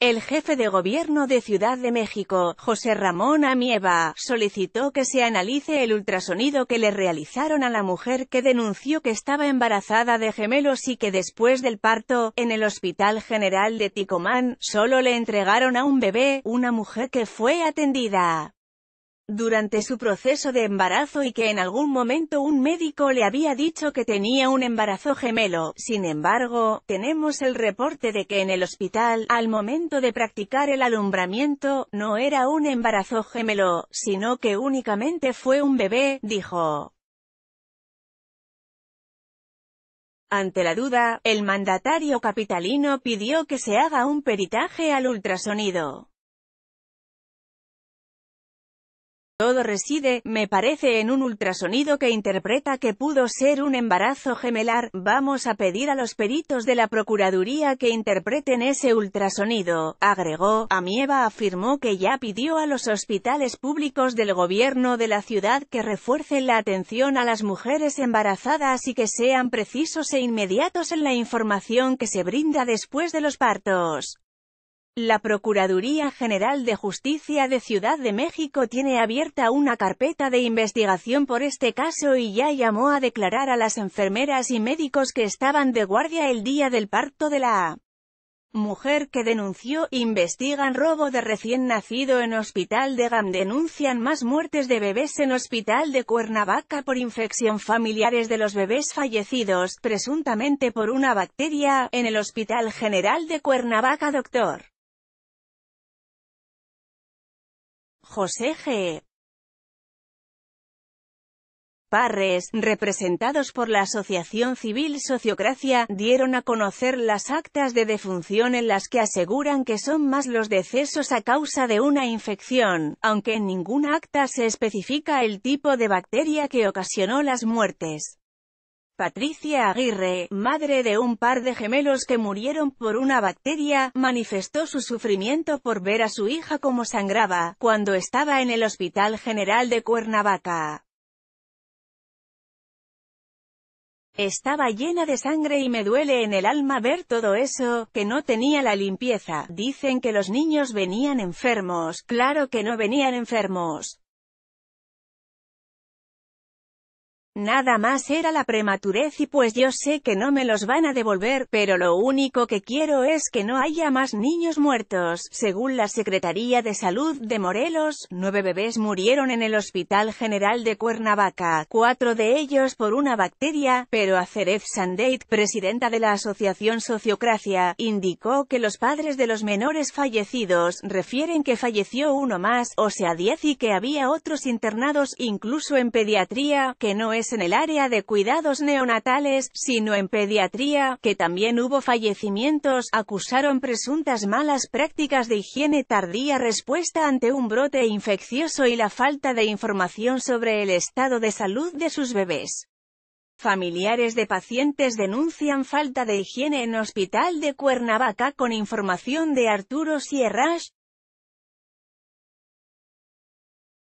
El jefe de gobierno de Ciudad de México, José Ramón Amieva, solicitó que se analice el ultrasonido que le realizaron a la mujer que denunció que estaba embarazada de gemelos y que después del parto, en el Hospital General de Ticomán, solo le entregaron a un bebé, una mujer que fue atendida durante su proceso de embarazo y que en algún momento un médico le había dicho que tenía un embarazo gemelo. Sin embargo, tenemos el reporte de que en el hospital, al momento de practicar el alumbramiento, no era un embarazo gemelo, sino que únicamente fue un bebé, dijo. Ante la duda, el mandatario capitalino pidió que se haga un peritaje al ultrasonido. Todo reside, me parece, en un ultrasonido que interpreta que pudo ser un embarazo gemelar. Vamos a pedir a los peritos de la Procuraduría que interpreten ese ultrasonido, agregó. Amieva afirmó que ya pidió a los hospitales públicos del gobierno de la ciudad que refuercen la atención a las mujeres embarazadas y que sean precisos e inmediatos en la información que se brinda después de los partos. La Procuraduría General de Justicia de Ciudad de México tiene abierta una carpeta de investigación por este caso y ya llamó a declarar a las enfermeras y médicos que estaban de guardia el día del parto de la mujer que denunció. Investigan robo de recién nacido en hospital de GAM. Denuncian más muertes de bebés en hospital de Cuernavaca por infección familiares de los bebés fallecidos, presuntamente por una bacteria, en el Hospital General de Cuernavaca. Doctor. José G. Parres, representados por la Asociación Civil Sociocracia, dieron a conocer las actas de defunción en las que aseguran que son más los decesos a causa de una infección, aunque en ninguna acta se especifica el tipo de bacteria que ocasionó las muertes. Patricia Aguirre, madre de un par de gemelos que murieron por una bacteria, manifestó su sufrimiento por ver a su hija como sangraba, cuando estaba en el Hospital General de Cuernavaca. Estaba llena de sangre y me duele en el alma ver todo eso, que no tenía la limpieza. Dicen que los niños venían enfermos, claro que no venían enfermos. Nada más era la prematurez y pues yo sé que no me los van a devolver, pero lo único que quiero es que no haya más niños muertos. Según la Secretaría de Salud de Morelos, nueve bebés murieron en el Hospital General de Cuernavaca, cuatro de ellos por una bacteria, pero Aceref Sandeit, presidenta de la Asociación Sociocracia, indicó que los padres de los menores fallecidos refieren que falleció uno más, o sea diez y que había otros internados incluso en pediatría, que no es en el área de cuidados neonatales, sino en pediatría, que también hubo fallecimientos, acusaron presuntas malas prácticas de higiene tardía respuesta ante un brote infeccioso y la falta de información sobre el estado de salud de sus bebés. Familiares de pacientes denuncian falta de higiene en Hospital de Cuernavaca con información de Arturo Sierras,